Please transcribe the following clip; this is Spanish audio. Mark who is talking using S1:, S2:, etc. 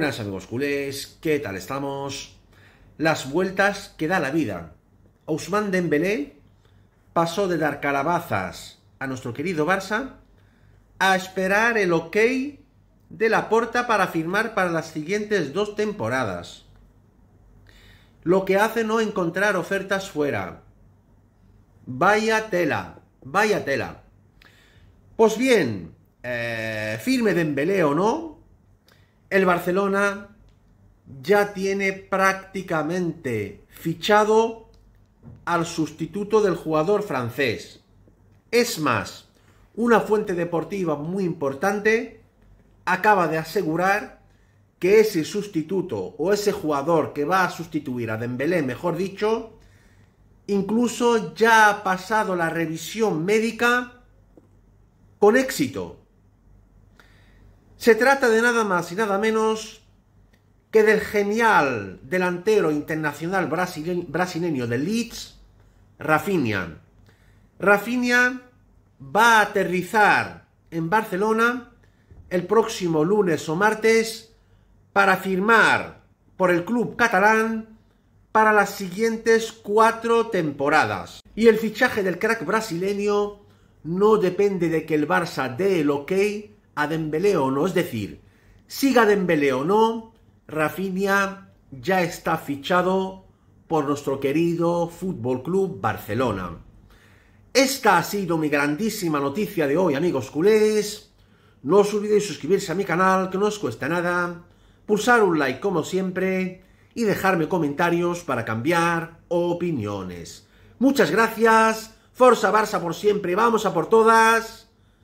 S1: buenas amigos culés, ¿qué tal estamos? Las vueltas que da la vida. Ousmane Dembélé pasó de dar calabazas a nuestro querido Barça a esperar el ok de la porta para firmar para las siguientes dos temporadas. Lo que hace no encontrar ofertas fuera. Vaya tela, vaya tela. Pues bien, eh, firme Dembélé o no, el Barcelona ya tiene prácticamente fichado al sustituto del jugador francés. Es más, una fuente deportiva muy importante acaba de asegurar que ese sustituto o ese jugador que va a sustituir a Dembélé, mejor dicho, incluso ya ha pasado la revisión médica con éxito. Se trata de nada más y nada menos que del genial delantero internacional brasileño de Leeds, Rafinha. Rafinha va a aterrizar en Barcelona el próximo lunes o martes para firmar por el club catalán para las siguientes cuatro temporadas. Y el fichaje del crack brasileño no depende de que el Barça dé el ok a Dembélé o no. Es decir, siga Dembélé o no, Rafinha ya está fichado por nuestro querido Fútbol Club Barcelona. Esta ha sido mi grandísima noticia de hoy, amigos culés. No os olvidéis suscribirse a mi canal, que no os cuesta nada, pulsar un like como siempre y dejarme comentarios para cambiar opiniones. Muchas gracias, Forza Barça por siempre, vamos a por todas